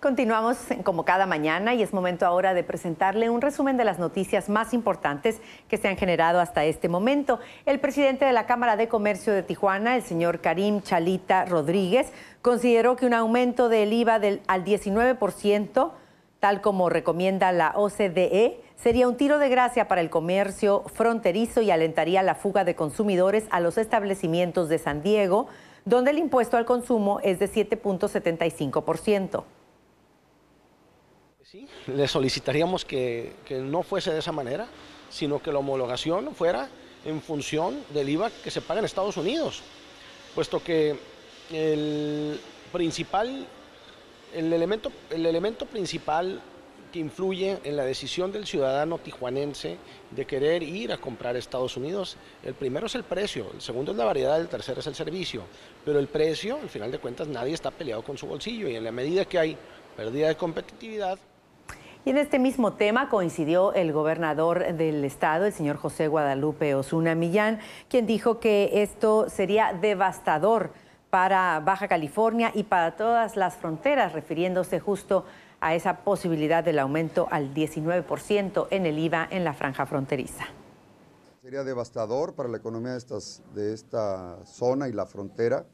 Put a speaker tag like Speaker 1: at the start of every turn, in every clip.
Speaker 1: Continuamos como cada mañana y es momento ahora de presentarle un resumen de las noticias más importantes que se han generado hasta este momento. El presidente de la Cámara de Comercio de Tijuana, el señor Karim Chalita Rodríguez, consideró que un aumento del IVA al 19%, tal como recomienda la OCDE, sería un tiro de gracia para el comercio fronterizo y alentaría la fuga de consumidores a los establecimientos de San Diego, donde el impuesto al consumo es de 7.75%.
Speaker 2: Sí, le solicitaríamos que, no fuese de esa manera, sino que la homologación fuera en función del IVA que se paga en Estados Unidos, puesto que el principal, el elemento, el elemento principal que influye en la decisión del ciudadano tijuanense de querer ir a comprar a Estados Unidos. El primero es el precio, el segundo es la variedad, el tercero es el servicio. Pero el precio, al final de cuentas, nadie está peleado con su bolsillo y en la medida que hay pérdida de competitividad,
Speaker 1: y en este mismo tema coincidió el gobernador del estado, el señor José Guadalupe Osuna Millán, quien dijo que esto sería devastador para Baja California y para todas las fronteras, refiriéndose justo a esa posibilidad del aumento al 19% en el IVA en la franja fronteriza.
Speaker 3: Sería devastador para la economía de, de esta zona y la frontera.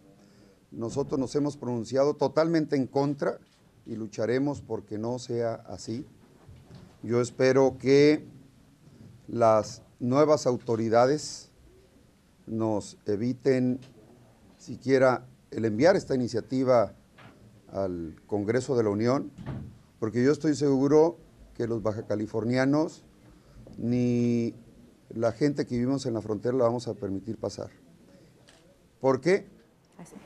Speaker 3: Nosotros nos hemos pronunciado totalmente en contra y lucharemos porque no sea así. Yo espero que las nuevas autoridades nos eviten siquiera el enviar esta iniciativa al Congreso de la Unión, porque yo estoy seguro que los bajacalifornianos ni la gente que vivimos en la frontera la vamos a permitir pasar. ¿Por qué? Así.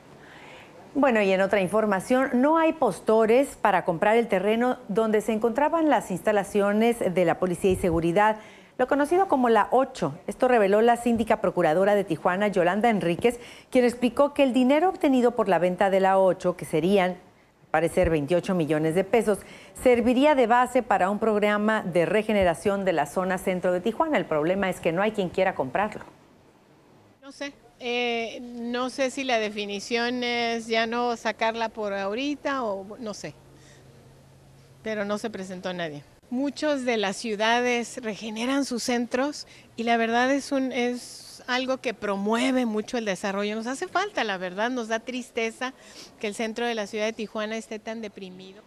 Speaker 1: Bueno, y en otra información, no hay postores para comprar el terreno donde se encontraban las instalaciones de la Policía y Seguridad, lo conocido como la 8. Esto reveló la síndica procuradora de Tijuana, Yolanda Enríquez, quien explicó que el dinero obtenido por la venta de la 8, que serían, parecer, 28 millones de pesos, serviría de base para un programa de regeneración de la zona centro de Tijuana. El problema es que no hay quien quiera comprarlo. No sé, eh, no sé si la definición es ya no sacarla por ahorita o no sé, pero no se presentó nadie. Muchos de las ciudades regeneran sus centros y la verdad es, un, es algo que promueve mucho el desarrollo. Nos hace falta, la verdad, nos da tristeza que el centro de la ciudad de Tijuana esté tan deprimido.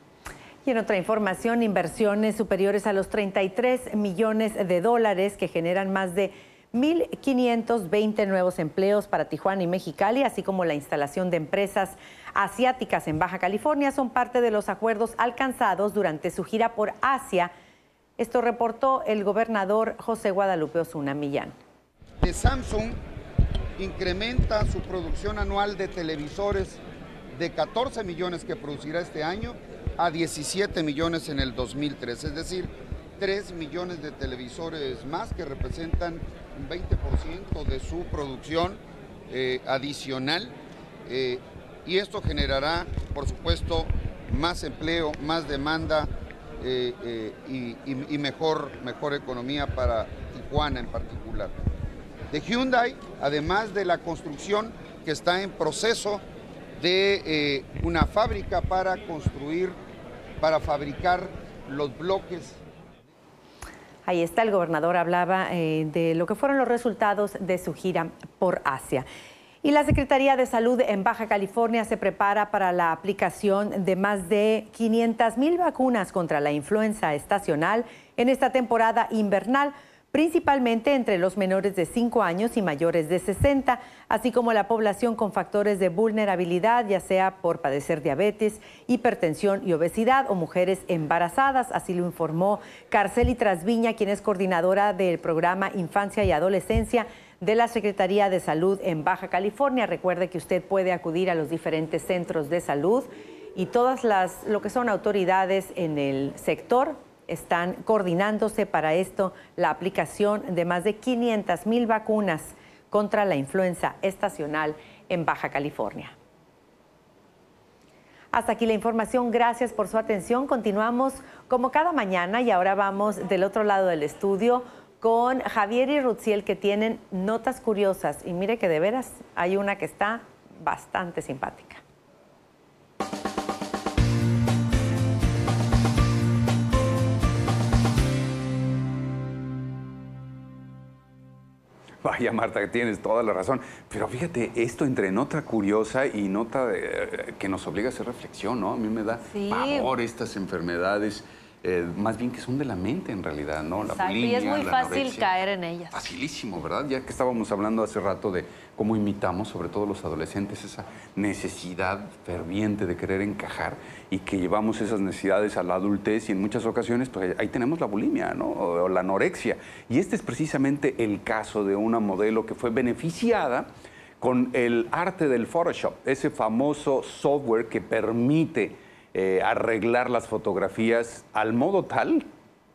Speaker 1: Y en otra información, inversiones superiores a los 33 millones de dólares que generan más de 1.520 nuevos empleos para Tijuana y Mexicali, así como la instalación de empresas asiáticas en Baja California, son parte de los acuerdos alcanzados durante su gira por Asia. Esto reportó el gobernador José Guadalupe Osuna Millán.
Speaker 3: De Samsung incrementa su producción anual de televisores de 14 millones que producirá este año a 17 millones en el 2013. es decir, 3 millones de televisores más que representan un 20% de su producción eh, adicional eh, y esto generará, por supuesto, más empleo, más demanda eh, y, mejor, mejor economía para Tijuana en particular. De Hyundai, además de la construcción que está en proceso de una fábrica para construir, para fabricar los bloques
Speaker 1: Ahí está, el gobernador hablaba eh, de lo que fueron los resultados de su gira por Asia. Y la Secretaría de Salud en Baja California se prepara para la aplicación de más de 500 mil vacunas contra la influenza estacional en esta temporada invernal principalmente entre los menores de 5 años y mayores de 60, así como la población con factores de vulnerabilidad, ya sea por padecer diabetes, hipertensión y obesidad o mujeres embarazadas, así lo informó Carceli Trasviña, quien es coordinadora del programa Infancia y Adolescencia de la Secretaría de Salud en Baja California. Recuerde que usted puede acudir a los diferentes centros de salud y todas las lo que son autoridades en el sector están coordinándose para esto la aplicación de más de 500 mil vacunas contra la influenza estacional en Baja California. Hasta aquí la información. Gracias por su atención. Continuamos como cada mañana y ahora vamos del otro lado del estudio con Javier y Rutziel que tienen notas curiosas. Y mire que de veras hay una que está bastante simpática.
Speaker 2: Vaya Marta, tienes toda la razón. Pero fíjate, esto entre nota curiosa y nota eh, que nos obliga a hacer reflexión, ¿no? A mí me da sí. estas enfermedades eh, más bien que son de la mente en realidad, ¿no? La Exacto, y es muy fácil caer en ellas. Facilísimo, ¿verdad? Ya que estábamos hablando hace rato de cómo imitamos, sobre todo los adolescentes, esa necesidad ferviente de querer encajar y que llevamos esas necesidades a la adultez y en muchas ocasiones, pues ahí tenemos la bulimia, ¿no? O, o la anorexia. Y este es precisamente el caso de una modelo que fue beneficiada con el arte del Photoshop, ese famoso software que permite eh, arreglar las fotografías al modo tal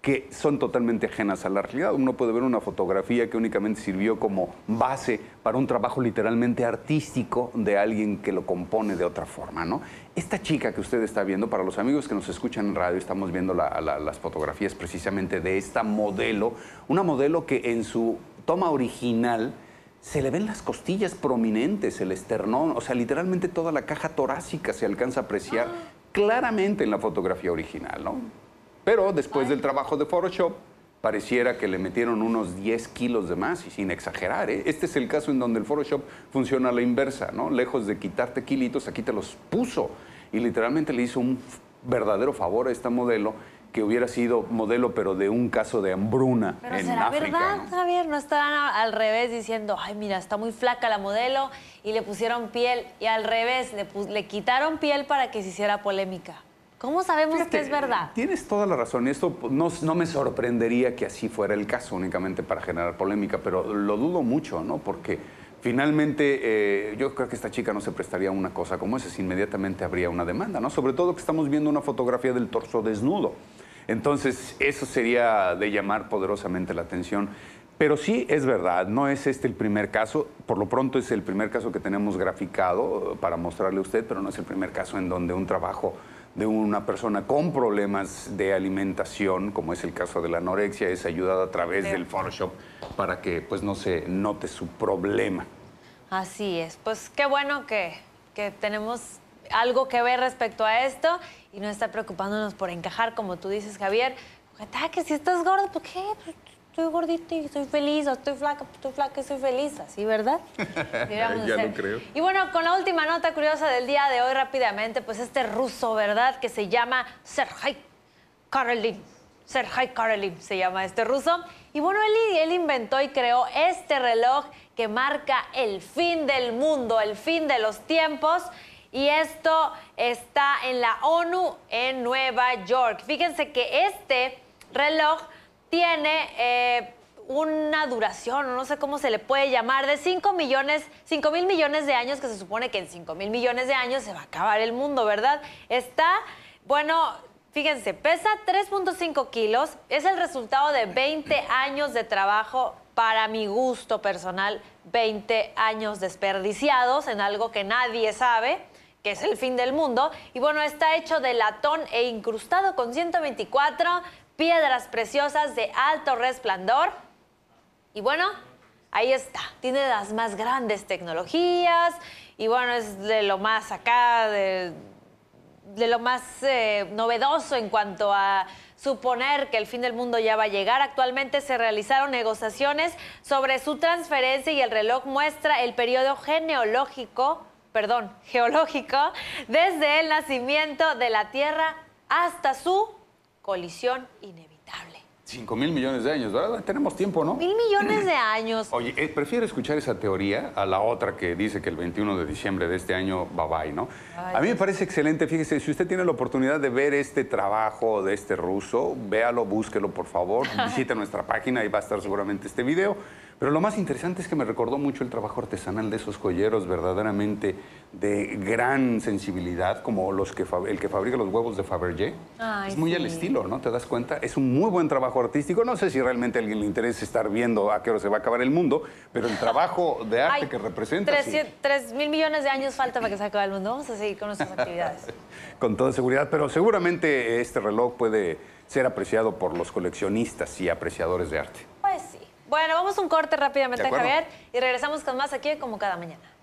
Speaker 2: que son totalmente ajenas a la realidad. Uno puede ver una fotografía que únicamente sirvió como base para un trabajo literalmente artístico de alguien que lo compone de otra forma, ¿no? Esta chica que usted está viendo, para los amigos que nos escuchan en radio, estamos viendo las fotografías precisamente de esta modelo, una modelo que en su toma original se le ven las costillas prominentes, el esternón, o sea, literalmente toda la caja torácica se alcanza a apreciar ah claramente en la fotografía original, ¿no? Pero después del trabajo de Photoshop, pareciera que le metieron unos 10 kilos de más y sin exagerar. ¿eh? Este es el caso en donde el Photoshop funciona a la inversa, ¿no? Lejos de quitarte kilitos, aquí te los puso y literalmente le hizo un verdadero favor a esta modelo que hubiera sido modelo, pero de un caso de hambruna pero será verdad, ¿no?
Speaker 4: Javier? ¿No estarán al revés diciendo, ay, mira, está muy flaca la modelo y le pusieron piel? Y al revés, le, le quitaron piel para que se hiciera polémica. ¿Cómo sabemos que es verdad?
Speaker 2: Tienes toda la razón. y Esto pues, no, me sorprendería que así fuera el caso, únicamente para generar polémica, pero lo dudo mucho, ¿no? Porque finalmente eh, yo creo que esta chica no se prestaría a una cosa como esa, inmediatamente habría una demanda, ¿no? Sobre todo que estamos viendo una fotografía del torso desnudo. Entonces, eso sería de llamar poderosamente la atención. Pero sí es verdad, no es este el primer caso, por lo pronto es el primer caso que tenemos graficado para mostrarle a usted, pero no es el primer caso en donde un trabajo de una persona con problemas de alimentación, como es el caso de la anorexia, es ayudada a través del Photoshop para que pues no se note su problema.
Speaker 4: Así es, pues qué bueno que, que tenemos algo que ver respecto a esto y no estar preocupándonos por encajar, como tú dices, Javier. Ah, que si estás gordo, ¿por qué? Pues, estoy gordito y estoy feliz, o estoy flaca, pues, estoy flaca y soy feliz, así, ¿verdad?
Speaker 1: ya lo creo.
Speaker 4: Y bueno, con la última nota curiosa del día de hoy, rápidamente, pues este ruso, ¿verdad? Que se llama Sergei Karelin. Sergei Karelin se llama este ruso. Y bueno, él inventó y creó este reloj que marca el fin del mundo, el fin de los tiempos y esto está en la ONU en Nueva York. Fíjense que este reloj tiene eh, una duración, no sé cómo se le puede llamar, de 5 millones, 5 mil millones de años, que se supone que en 5 mil millones de años se va a acabar el mundo, ¿verdad? Está, bueno, fíjense, pesa 3.5 kilos, es el resultado de 20 años de trabajo para mi gusto personal, 20 años desperdiciados en algo que nadie sabe que es el fin del mundo. Y bueno, está hecho de latón e incrustado con 124 piedras preciosas de alto resplandor. Y bueno, ahí está. Tiene las más grandes tecnologías. Y bueno, es de lo más acá, de, lo más eh, novedoso en cuanto a suponer que el fin del mundo ya va a llegar. Actualmente se realizaron negociaciones sobre su transferencia y el reloj muestra el periodo genealógico perdón, geológico desde el nacimiento de la Tierra hasta su colisión inevitable.
Speaker 2: 5 mil millones de años, ¿verdad? Tenemos tiempo, ¿no? Mil
Speaker 4: millones de años.
Speaker 2: Oye, eh, prefiero escuchar esa teoría a la otra que dice que el 21 de diciembre de este año, bye bye, ¿no? A mí me parece excelente, fíjese, si usted tiene la oportunidad de ver este trabajo de este ruso, véalo, búsquelo, por favor, visite nuestra página, y va a estar seguramente este video. Pero lo más interesante es que me recordó mucho el trabajo artesanal de esos joyeros verdaderamente de gran sensibilidad, como los que, el que fabrica los huevos de Fabergé. es muy al estilo, ¿no? ¿Te das cuenta? Es un muy buen trabajo artístico. No sé si realmente a alguien le interesa estar viendo a qué hora se va a acabar el mundo, pero el trabajo de arte que representa...
Speaker 4: Tres, mil millones de años falta para que se acabe el mundo. Vamos a seguir con nuestras actividades.
Speaker 2: con toda seguridad, pero seguramente este reloj puede ser apreciado por los coleccionistas y apreciadores de arte.
Speaker 4: Bueno, vamos a un corte rápidamente, Javier, y regresamos con más aquí como cada mañana.